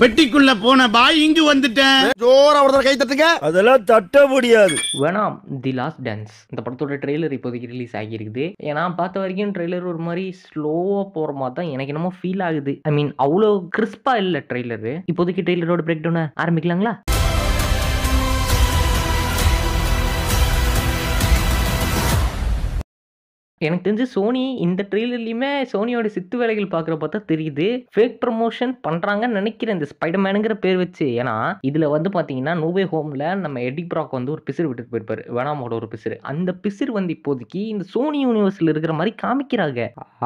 பெட்டிக்குள்ள போன பாய் இங்கு வந்துட்டேன் ஜோர் ஒருத்தர் கை தட்டுங்க அதெல்லாம் தட்ட முடியாது வேணாம் தி லாஸ்ட் டான்ஸ் இந்த படத்தோட ட்ரெய்லர் இப்போதைக்கு ரிலீஸ் ஆகியிருக்குது ஏன்னா பார்த்த வரைக்கும் ட்ரெய்லர் ஒரு மாதிரி ஸ்லோவாக போகிற மாதிரி தான் எனக்கு என்னமோ ஃபீல் ஆகுது ஐ மீன் அவ்வளோ கிறிஸ்பா இல்லை ட்ரெய்லரு இப்போதைக்கு ட்ரெய்லரோட பிரேக் டவுனை ஆரம்பிக்கலாங்களா எனக்கு தெரிஞ்சு சோனி இந்த ட்ரெய்லர்லையுமே சோனியோட சித்து வேலைகள் பார்க்குற பார்த்தா தெரியுது ஃபேக் ப்ரமோஷன் பண்ணுறாங்கன்னு நினைக்கிறேன் இந்த ஸ்பைடர்மேனுங்கிற பேர் வச்சு ஏன்னா இதில் வந்து பார்த்தீங்கன்னா நோவே ஹோமில் நம்ம எடி ப்ராக் வந்து ஒரு பிசிறு விட்டுட்டு போயிருப்பாரு வேணாமோட ஒரு பிசிறு அந்த பிசிறு வந்து இப்போதைக்கு இந்த சோனி யூனிவர்ஸில் இருக்கிற மாதிரி காமிக்கிறாங்க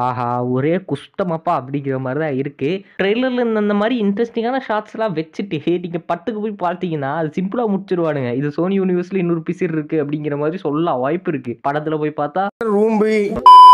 ஆஹா ஒரே குஷ்டமாப்பா அப்படிங்கிற மாதிரி தான் இருக்குது ட்ரெய்லரில் இந்த மாதிரி இன்ட்ரெஸ்டிங்கான ஷார்ட்ஸ்லாம் வச்சுட்டு நீங்கள் பட்டுக்கு போய் பார்த்தீங்கன்னா அது சிம்பிளாக முடிச்சிருவானுங்க இது சோனி யூனிவர்ஸில் இன்னொரு பிசிறு இருக்குது அப்படிங்கிற மாதிரி சொல்ல வாய்ப்பு இருக்குது படத்தில் போய் பார்த்தா ரூம்பு Bye.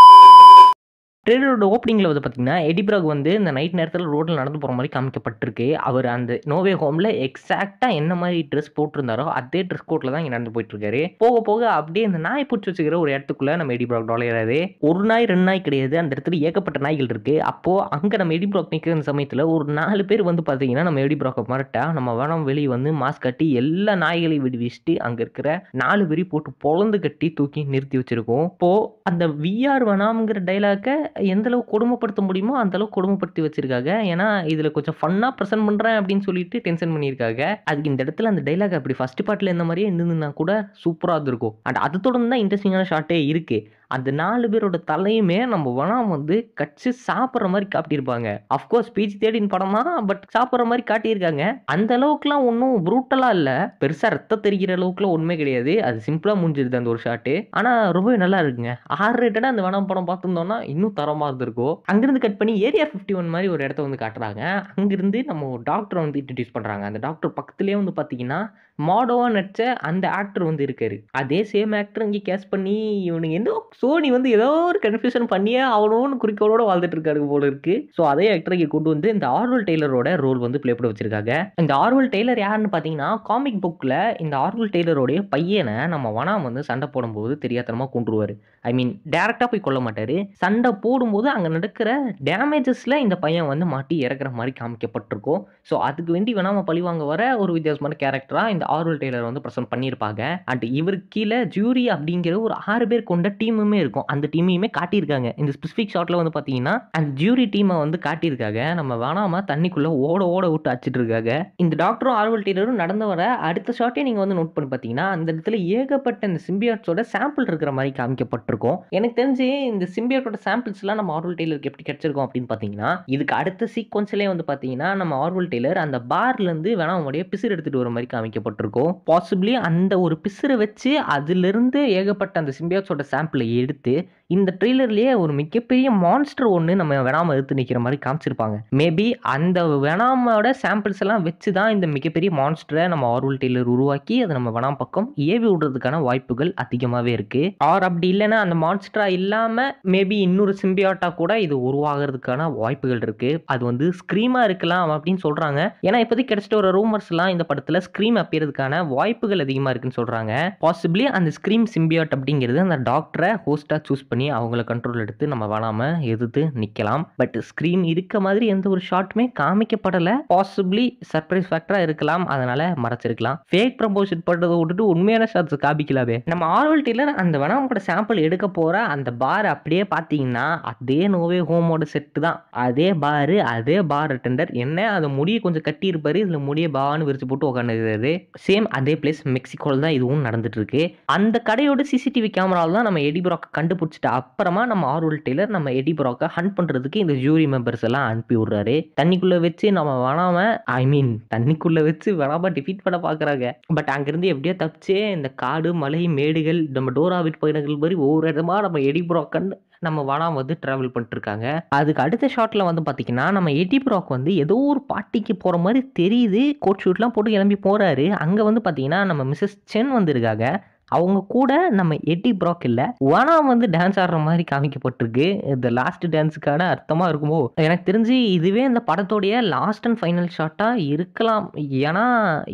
ட்ரெய்லரோட ஓப்பனிங்கில் வந்து பார்த்திங்கன்னா எடிபிராக் வந்து இந்த நைட் நேரத்தில் ரோட்டில் நடந்து போகிற மாதிரி காமிக்கப்பட்டிருக்கு அவர் அந்த நோவே ஹோமில் எக்ஸாக்டாக என்ன மாதிரி ட்ரெஸ் போட்டிருந்தாரோ அதே ட்ரெஸ் கோட்டில் தான் இங்கே நடந்து போயிட்டுருக்காரு போக போக அப்படியே இந்த நாய் பிடிச்சி வச்சுக்கிற ஒரு இடத்துக்குள்ளே நம்ம எடிபிராக் நுழையிறாரு ஒரு நாய் ரெண்டு நாய் கிடையாது அந்த இடத்துல ஏகப்பட்ட நாய்கள் இருக்குது அப்போது அங்கே நம்ம எடிபிராக் நிற்கிற சமயத்தில் ஒரு நாலு பேர் வந்து பார்த்தீங்கன்னா நம்ம எடிபிராக் மிரட்டா நம்ம வனம் வெளியே வந்து மாஸ்க் கட்டி எல்லா நாய்களையும் விடுவிச்சுட்டு அங்கே இருக்கிற நாலு பேரையும் போட்டு பொழந்து கட்டி தூக்கி நிறுத்தி வச்சுருக்கோம் இப்போது அந்த விஆர் வனாம்ங்கிற டைலாக்கை எந்தளவுக்கு கொடுமைப்படுத்த முடியுமோ அந்தளவுக்கு கொடுமைப்படுத்தி வச்சிருக்காங்க ஏன்னா இதில் கொஞ்சம் ஃபன்னாக ப்ரெசென்ட் பண்ணுறேன் அப்படின்னு சொல்லிட்டு டென்ஷன் பண்ணியிருக்காங்க அதுக்கு இந்த இடத்துல அந்த டைலாக் அப்படி ஃபர்ஸ்ட் பார்ட்டில் இருந்த மாதிரியே இருந்ததுன்னா கூட சூப்பராக இருந்திருக்கும் அண்ட் அது தொடர்ந்து தான் இன்ட்ரெஸ்டிங்கான ஷார்ட்டே இருக்குது அந்த நாலு பேரோட தலையுமே நம்ம வனம் வந்து கட்சி சாப்பிட்ற மாதிரி காட்டியிருப்பாங்க அஃப்கோர்ஸ் பீச் தேடின் படம் தான் பட் சாப்பிட்ற மாதிரி காட்டியிருக்காங்க அந்த அளவுக்குலாம் ஒன்றும் ப்ரூட்டலாக இல்லை பெருசாக ரத்தம் தெரிகிற அளவுக்குலாம் ஒன்றுமே கிடையாது அது சிம்பிளாக முடிஞ்சிருது அந்த ஒரு ஷாட்டு ஆனால் ரொம்பவே நல்லா இருக்குங்க ஆர் ரேட்டடாக அந்த வனம் படம் பார்த்துருந்தோம்னா இன்னும் தரமாக இருந்திருக்கும் அங்கேருந்து கட் பண்ணி ஏரியா ஃபிஃப்டி ஒன் மாதிரி ஒரு இடத்த வந்து காட்டுறாங்க அங்கேருந்து நம்ம டாக்டரை வந்து இன்ட்ரடியூஸ் பண்ணுறாங்க அந்த டாக்டர் பக்கத்துலேயே வந்து பார்த்தீங்கன்னா மாடோவாக நடித்த அந்த ஆக்டர் வந்து இருக்கார் அதே சேம் ஆக்டர் இங்கே கேஸ் பண்ணி இவனுக்கு ஏதோ சோனி வந்து ஏதோ ஒரு கன்ஃபியூஷன் பண்ணியே அவனோன்னு குறிக்கோளோட வாழ்ந்துட்டு இருக்காரு போல இருக்கு ஸோ அதே இங்கே கொண்டு வந்து இந்த ஆர்வல் டெய்லரோட ரோல் வந்து பிளே பண்ண வச்சிருக்காங்க இந்த ஆர்வல் டெய்லர் யாருன்னு பார்த்தீங்கன்னா காமிக் புக்கில் இந்த ஆர்வல் டெய்லரோடைய பையனை நம்ம வனாம் வந்து சண்டை போடும்போது தெரியாதனமாக கொண்டுருவார் ஐ மீன் டேரெக்டாக போய் கொல்ல மாட்டார் சண்டை போடும்போது அங்கே நடக்கிற டேமேஜஸில் இந்த பையன் வந்து மாட்டி இறக்குற மாதிரி காமிக்கப்பட்டிருக்கும் ஸோ அதுக்கு வேண்டி வேணாமல் பழி வாங்க வர ஒரு வித்தியாசமான கேரக்டராக இந்த ஆர்வல் டெய்லர் வந்து ப்ரெசென்ட் பண்ணியிருப்பாங்க அண்ட் இவர் கீழே ஜூரி அப்படிங்கிற ஒரு ஆறு பேர் கொண்ட டீமுமே இருக்கும் அந்த டீமையுமே காட்டியிருக்காங்க இந்த ஸ்பெசிஃபிக் ஷாட்டில் வந்து பார்த்தீங்கன்னா அந்த ஜூரி டீமை வந்து காட்டியிருக்காங்க நம்ம வேணாமல் தண்ணிக்குள்ளே ஓட ஓட விட்டு அடிச்சிட்டு இருக்காங்க இந்த டாக்டரும் ஆர்வல் டெய்லரும் நடந்த வர அடுத்த ஷாட்டே நீங்கள் வந்து நோட் பண்ணி பார்த்தீங்கன்னா அந்த இடத்துல ஏகப்பட்ட இந்த சிம்பியாட்ஸோட சாம்பிள் இருக்கிற மாதிரி காமிக்கப்பட்டிருக்கும் எனக்கு தெரிஞ்சு இந்த சிம்பியாட்டோட சாம்பிள்ஸ்லாம் நம்ம ஆர்வல் டெய்லருக்கு எப்படி கிடைச்சிருக்கோம் அப்படின்னு பார்த்தீங்கன்னா இதுக்கு அடுத்த சீக்வன்ஸ்லேயே வந்து பார்த்தீங்கன்னா நம்ம ஆர்வல் டெய்லர் அந்த பார்லேருந்து வேணா உங்களுடைய பிசிறு எடுத்துகிட்டு வர மாதிரி காமிக்கப்பட்டிருக்கும் கொடுக்கப்பட்டிருக்கோ பாசிபிளி அந்த ஒரு பிசுரை வச்சு அதுலேருந்து ஏகப்பட்ட அந்த சிம்பியாட்ஸோட சாம்பிளை எடுத்து இந்த ட்ரெய்லர்லேயே ஒரு மிகப்பெரிய மான்ஸ்டர் ஒன்று நம்ம வேணாமல் எடுத்து நிற்கிற மாதிரி காமிச்சிருப்பாங்க மேபி அந்த வேணாமோட சாம்பிள்ஸ் எல்லாம் வச்சு தான் இந்த மிகப்பெரிய மான்ஸ்டரை நம்ம ஆர்வல் டெய்லர் உருவாக்கி அதை நம்ம வேணாம் பக்கம் ஏவி விடுறதுக்கான வாய்ப்புகள் அதிகமாகவே இருக்குது ஆர் அப்படி இல்லைன்னா அந்த மான்ஸ்டராக இல்லாமல் மேபி இன்னொரு சிம்பியாட்டா கூட இது உருவாகிறதுக்கான வாய்ப்புகள் இருக்குது அது வந்து ஸ்க்ரீமாக இருக்கலாம் அப்படின்னு சொல்கிறாங்க ஏன்னா இப்போதைக்கு கிடைச்சிட்டு ஒரு ரூமர்ஸ்லாம் இந்த படத்தில் ஸ்க்ரீம் அப்பியர் கிடைக்கிறதுக்கான வாய்ப்புகள் அதிகமாக இருக்குன்னு சொல்கிறாங்க பாசிபிளி அந்த ஸ்க்ரீம் சிம்பியாட் அப்படிங்கிறது அந்த டாக்டரை ஹோஸ்ட்டாக சூஸ் பண்ணி அவங்கள கண்ட்ரோல் எடுத்து நம்ம வராமல் எதிர்த்து நிற்கலாம் பட் ஸ்க்ரீம் இருக்க மாதிரி எந்த ஒரு ஷாட்டுமே காமிக்கப்படலை பாசிபிளி சர்ப்ரைஸ் ஃபேக்டராக இருக்கலாம் அதனால் மறைச்சிருக்கலாம் ஃபேக் ப்ரமோஷன் பண்ணுறதை விட்டுட்டு உண்மையான ஷாட்ஸ் காமிக்கலாவே நம்ம ஆர்வல் டீலர் அந்த வேணாம் கூட சாம்பிள் எடுக்க போகிற அந்த பார் அப்படியே பார்த்தீங்கன்னா அதே நோவே ஹோமோட செட்டு தான் அதே பாரு அதே பார் அட்டெண்டர் என்ன அதை முடியை கொஞ்சம் கட்டியிருப்பார் இதில் முடிய பாவான்னு விரிச்சு போட்டு உட்காந்துருக்காரு சேம் அதே பிளேஸ் மெக்சிகோவில் தான் இதுவும் நடந்துட்டு இருக்கு அந்த கடையோட சிசிடிவி கேமராவில் தான் நம்ம எடிபுராக்கை கண்டுபிடிச்சிட்டு அப்புறமா நம்ம ஆர்வல் டெய்லர் நம்ம எடிபுராக்கை ஹண்ட் பண்றதுக்கு இந்த ஜூரி மெம்பர்ஸ் எல்லாம் அனுப்பி விடுறாரு தண்ணிக்குள்ள வச்சு நம்ம வனாம ஐ மீன் தண்ணிக்குள்ள வச்சு வனாம டிஃபீட் பண்ண பாக்குறாங்க பட் அங்கிருந்து எப்படியோ தப்பிச்சே இந்த காடு மலை மேடுகள் நம்ம டோராவிட் பயணங்கள் மாதிரி ஒவ்வொரு இடமா நம்ம எடிபுராக்கன் நம்ம வனம் வந்து ட்ராவல் பண்ணிட்டுருக்காங்க அதுக்கு அடுத்த ஷாட்டில் வந்து பார்த்தீங்கன்னா நம்ம எட்டி ப்ராக் வந்து ஏதோ ஒரு பார்ட்டிக்கு போகிற மாதிரி தெரியுது கோட் ஷூட்லாம் போட்டு கிளம்பி போகிறாரு அங்கே வந்து பாத்தீங்கன்னா நம்ம மிஸ்ஸஸ் சென் வந்திருக்காங்க அவங்க கூட நம்ம எட்டி ப்ராக் இல்லை வானா வந்து டான்ஸ் ஆடுற மாதிரி காமிக்கப்பட்டிருக்கு இந்த லாஸ்ட் டான்ஸுக்கான அர்த்தமாக இருக்குமோ எனக்கு தெரிஞ்சு இதுவே இந்த படத்தோடைய லாஸ்ட் அண்ட் ஃபைனல் ஷாட்டாக இருக்கலாம் ஏன்னா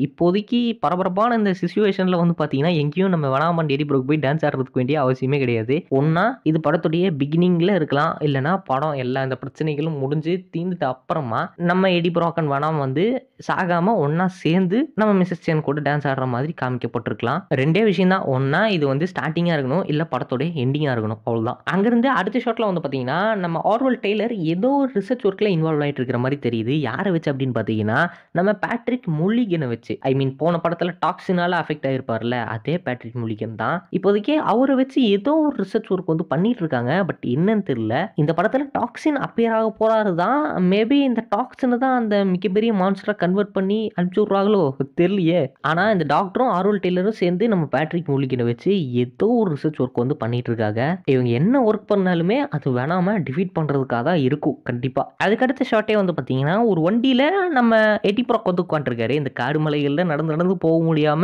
இப்போதைக்கு பரபரப்பான இந்த சுச்சுவேஷனில் வந்து பார்த்தீங்கன்னா எங்கேயும் நம்ம வேணாமன் எட்டி ப்ரோக் போய் டான்ஸ் ஆடுறதுக்கு வேண்டிய அவசியமே கிடையாது ஒன்றா இது படத்துடைய பிகினிங்கில் இருக்கலாம் இல்லைன்னா படம் எல்லா இந்த பிரச்சனைகளும் முடிஞ்சு தீர்ந்துட்டு அப்புறமா நம்ம எடி ப்ராக்கன் வேணாம் வந்து சாகாமல் ஒன்றா சேர்ந்து நம்ம மிஸ்ஸஸ் சேன் கூட டான்ஸ் ஆடுற மாதிரி காமிக்கப்பட்டிருக்கலாம் ரெண்டே விஷயம் தான் ஒன்றா இது வந்து ஸ்டார்டிங்காக இருக்கணும் இல்லை படத்தோடைய எண்டிங்காக இருக்கணும் அவ்வளோதான் அங்கேருந்து அடுத்த ஷாட்டில் வந்து பார்த்தீங்கன்னா நம்ம ஆர்வல் டெய்லர் ஏதோ ஒரு ரிசர்ச் ஒர்க்கில் இன்வால்வ் ஆகிட்டு இருக்கிற மாதிரி தெரியுது யாரை வச்சு அப்படின்னு பார்த்தீங்கன்னா நம்ம பேட்ரிக் முல்லிகனை வச்சு ஐ மீன் போன படத்தில் டாக்ஸினால அஃபெக்ட் ஆகிருப்பார்ல அதே பேட்ரிக் முல்லிகன் தான் இப்போதைக்கே அவரை வச்சு ஏதோ ஒரு ரிசர்ச் ஒர்க் வந்து பண்ணிட்டு இருக்காங்க பட் என்னன்னு தெரியல இந்த படத்தில் டாக்ஸின் அப்பியர் ஆக போகிறாரு தான் மேபி இந்த டாக்ஸினை தான் அந்த மிகப்பெரிய மான்ஸ்டரை கன்வெர்ட் பண்ணி அனுப்பிச்சு விட்றாங்களோ தெரியலையே ஆனால் இந்த டாக்டரும் ஆர்வல் டெய்லரும் சேர்ந்து நம்ம பேட்ரிக் டெக்னாலஜியை வச்சு ஏதோ ஒரு ரிசர்ச் ஒர்க் வந்து பண்ணிட்டு இருக்காங்க இவங்க என்ன ஒர்க் பண்ணாலுமே அது வேணாம டிஃபீட் பண்றதுக்காக தான் இருக்கும் கண்டிப்பா அதுக்கடுத்த ஷார்ட்டே வந்து பாத்தீங்கன்னா ஒரு வண்டியில நம்ம எட்டி புறக்க வந்து உட்காந்துருக்காரு இந்த காடு மலைகளில் நடந்து நடந்து போக முடியாம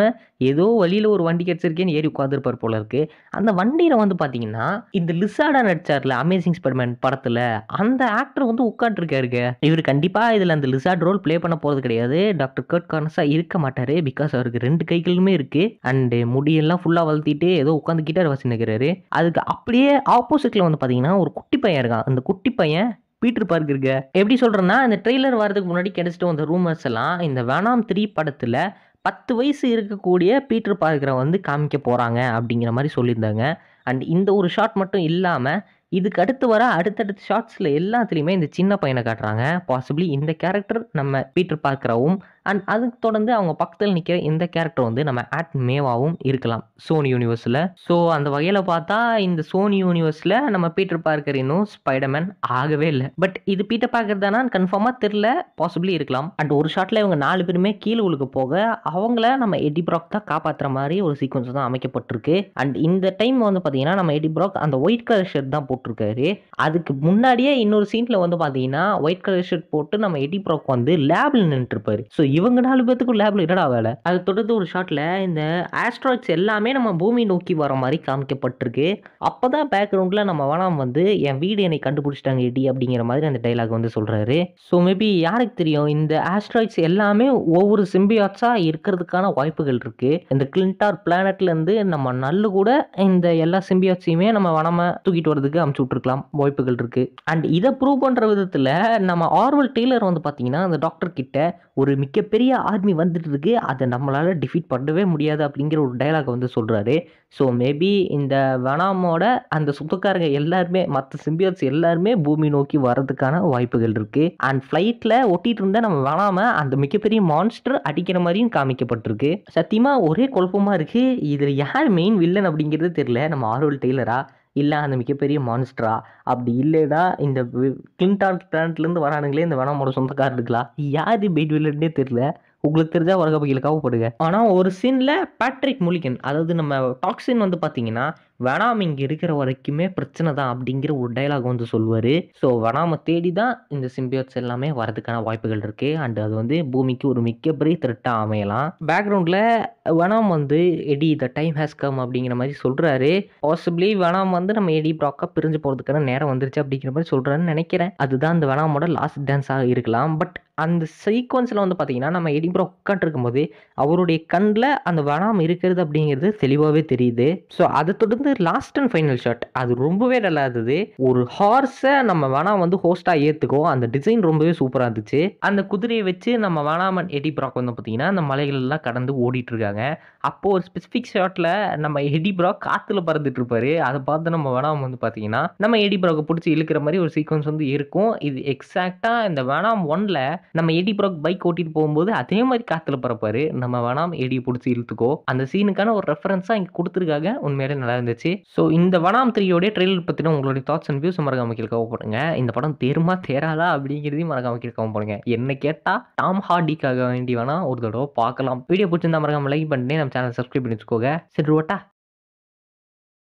ஏதோ வழியில ஒரு வண்டி கிடைச்சிருக்கேன்னு ஏறி உட்காந்துருப்பார் போல இருக்கு அந்த வண்டியில வந்து பாத்தீங்கன்னா இந்த லிசாடா நடிச்சார்ல அமேசிங் ஸ்பெர்மேன் படத்துல அந்த ஆக்டர் வந்து உட்காந்துருக்காருங்க இவர் கண்டிப்பா இதுல அந்த லிசாட் ரோல் பிளே பண்ண போறது கிடையாது டாக்டர் கர்ட் கார்னஸா இருக்க மாட்டாரு பிகாஸ் அவருக்கு ரெண்டு கைகளுமே இருக்கு அண்டு முடியெல்லாம் எல்லாம் ஃபுல்லாக வளர்த்திட்டு ஏதோ உட்காந்து கிட்டார் வச்சுருக்கிறாரு அதுக்கு அப்படியே ஆப்போசிட்டில் வந்து பார்த்தீங்கன்னா ஒரு குட்டி பையன் இருக்கான் அந்த குட்டி பையன் பீட்டர் பார்க் இருக்க எப்படி சொல்கிறேன்னா இந்த ட்ரெய்லர் வரதுக்கு முன்னாடி கிடச்சிட்டு வந்த ரூமர்ஸ் எல்லாம் இந்த வேணாம் த்ரீ படத்தில் பத்து வயசு இருக்கக்கூடிய பீட்டர் பார்க்கரை வந்து காமிக்க போகிறாங்க அப்படிங்கிற மாதிரி சொல்லியிருந்தாங்க அண்ட் இந்த ஒரு ஷாட் மட்டும் இல்லாமல் இதுக்கு அடுத்து வர அடுத்தடுத்த ஷார்ட்ஸில் எல்லாத்துலேயுமே இந்த சின்ன பையனை காட்டுறாங்க பாசிபிளி இந்த கேரக்டர் நம்ம பீட்டர் பார்க்கிறவும் அண்ட் அதுக்கு தொடர்ந்து அவங்க பக்கத்தில் நிற்கிற இந்த கேரக்டர் வந்து நம்ம ஆட் மேவாவும் இருக்கலாம் சோனி யூனிவர்ஸில் ஸோ அந்த வகையில் பார்த்தா இந்த சோனி யூனிவர்ஸில் நம்ம பீட்டர் பார்க்கர் இன்னும் ஸ்பைடர்மேன் ஆகவே இல்லை பட் இது பீட்டர் பார்க்கர் தானே கன்ஃபார்மாக தெரில பாசிபிளி இருக்கலாம் அண்ட் ஒரு ஷாட்டில் இவங்க நாலு பேருமே கீழே உழுக்க போக அவங்கள நம்ம எடி ப்ராக் தான் காப்பாற்றுற மாதிரி ஒரு சீக்வன்ஸ் தான் அமைக்கப்பட்டிருக்கு அண்ட் இந்த டைம் வந்து பார்த்தீங்கன்னா நம்ம எடி ப்ராக் அந்த ஒயிட் கலர் ஷர்ட் தான் போட்டிருக்காரு அதுக்கு முன்னாடியே இன்னொரு சீனில் வந்து பார்த்தீங்கன்னா ஒயிட் கலர் ஷர்ட் போட்டு நம்ம எடி ப்ராக் வந்து லேபில் நின்றுருப்பாரு ஸோ இவங்க நாலு பேத்துக்கும் லேபில் என்னடா வேலை அதை தொடர்ந்து ஒரு ஷாட்டில் இந்த ஆஸ்ட்ராய்ட்ஸ் எல்லாமே நம்ம பூமி நோக்கி வர மாதிரி காமிக்கப்பட்டிருக்கு அப்போ தான் பேக்ரவுண்டில் நம்ம வேணாம் வந்து என் வீடு என்னை கண்டுபிடிச்சிட்டாங்க எடி அப்படிங்கிற மாதிரி அந்த டைலாக் வந்து சொல்கிறாரு ஸோ மேபி யாருக்கு தெரியும் இந்த ஆஸ்ட்ராய்ட்ஸ் எல்லாமே ஒவ்வொரு சிம்பியாட்ஸாக இருக்கிறதுக்கான வாய்ப்புகள் இருக்குது இந்த கிளின்டார் இருந்து நம்ம நல்லு கூட இந்த எல்லா சிம்பியாட்ஸையுமே நம்ம வனமா தூக்கிட்டு வரதுக்கு அமுச்சு விட்டுருக்கலாம் வாய்ப்புகள் இருக்குது அண்ட் இதை ப்ரூவ் பண்ணுற விதத்தில் நம்ம ஆர்வல் டெய்லர் வந்து பார்த்தீங்கன்னா அந்த டாக்டர் கிட்ட ஒரு மிக்க பெரிய ஆர்மி வந்துட்டு இருக்கு அதை நம்மளால் டிஃபீட் பண்ணவே முடியாது அப்படிங்கிற ஒரு டைலாக் வந்து சொல்கிறாரு ஸோ மேபி இந்த வெனாமோட அந்த சுத்தக்காரங்க எல்லாருமே மற்ற சிம்பியர்ஸ் எல்லாருமே பூமி நோக்கி வரதுக்கான வாய்ப்புகள் இருக்குது அண்ட் ஃப்ளைட்டில் ஒட்டிட்டு இருந்தால் நம்ம வெனாம அந்த மிகப்பெரிய மான்ஸ்டர் அடிக்கிற மாதிரியும் காமிக்கப்பட்டிருக்கு சத்தியமாக ஒரே குழப்பமாக இருக்குது இதில் யார் மெயின் வில்லன் அப்படிங்கிறது தெரியல நம்ம ஆர்வல் டெய்லரா இல்லை அந்த மிகப்பெரிய மான்ஸ்டரா அப்படி இல்லைனா இந்த கிளின்டார்க் பிளான்ட்லேருந்து வரானுங்களே இந்த சொந்தக்காரர் இருக்கலாம் யார் பெயிட் வில்லன்னே தெரில உங்களுக்கு தெரிஞ்சா உலக பகையில் போடுங்க ஆனால் ஒரு சீனில் பேட்ரிக் மூலிகன் அதாவது நம்ம டாக்ஸின் வந்து பார்த்தீங்கன்னா வேணாம் இங்கே இருக்கிற வரைக்குமே பிரச்சனை தான் அப்படிங்கிற ஒரு டைலாக் வந்து சொல்லுவார் ஸோ வேணாம தேடி தான் இந்த சிம்பியோட்ஸ் எல்லாமே வரதுக்கான வாய்ப்புகள் இருக்குது அண்ட் அது வந்து பூமிக்கு ஒரு மிகப்பெரிய திருட்டாக அமையலாம் பேக்ரவுண்டில் வேணாம் வந்து Eddie the time has come அப்படிங்கிற மாதிரி சொல்கிறாரு பாசிபிளி வேணாம் வந்து நம்ம எடி ப்ராக்காக பிரிஞ்சு போகிறதுக்கான நேரம் வந்துருச்சு அப்படிங்கிற மாதிரி சொல்கிறாருன்னு நினைக்கிறேன் அதுதான் இந்த வேணாமோட லாஸ்ட் டான்ஸாக இருக்கலாம் பட் அந்த சீக்வன்ஸில் வந்து பார்த்தீங்கன்னா நம்ம எடிபுரம் உட்காந்துருக்கும் போது அவருடைய கண்ணில் அந்த வராமல் இருக்கிறது அப்படிங்கிறது தெளிவாகவே தெரியுது ஸோ அதை தொடர்ந்து லாஸ்ட் அண்ட் ஃபைனல் ஷாட் அது ரொம்பவே நல்லா இருந்தது ஒரு ஹார்ஸை நம்ம வேணா வந்து ஹோஸ்ட்டாக ஏற்றுக்கோ அந்த டிசைன் ரொம்பவே சூப்பராக இருந்துச்சு அந்த குதிரையை வச்சு நம்ம வனாமன் எடி வந்து பார்த்தீங்கன்னா அந்த மலைகள்லாம் கடந்து ஓடிட்டு இருக்காங்க அப்போது ஒரு ஸ்பெசிஃபிக் ஷாட்டில் நம்ம எடி காற்றுல பறந்துட்டு இருப்பாரு அதை பார்த்து நம்ம வேணாம் வந்து பார்த்தீங்கன்னா நம்ம எடி பிடிச்சி இழுக்கிற மாதிரி ஒரு சீக்வன்ஸ் வந்து இருக்கும் இது எக்ஸாக்டாக இந்த வேணாம் ஒன்ல நம்ம எடி ப்ராக் பைக் ஓட்டிட்டு போகும்போது அதே மாதிரி காத்துல பறப்பாரு நம்ம வேணாம் எடி பிடிச்சி இழுத்துக்கோ அந்த சீனுக்கான ஒரு ரெஃபரன்ஸாக இங்கே கொடுத்துருக்காங்க உண்மையிலே நல்லா இருந்துச்சு ஸோ இந்த வனாம் த்ரீயோடைய ட்ரெயிலர் பற்றின உங்களுடைய தாட்ஸ் அண்ட் வியூஸ் மறக்காம கேட்க போடுங்க இந்த படம் தேருமா தேராதா அப்படிங்கிறதையும் மறக்காம கேட்க போடுங்க என்ன கேட்டால் டாம் ஹார்டிக்காக வேண்டி வேணா ஒரு தடவை பார்க்கலாம் வீடியோ பிடிச்சிருந்தா மறக்காம லைக் பண்ணி நம்ம சேனல் சப்ஸ்கிரைப் பண்ணி வச்சுக்கோங்க சரி ஓட்டா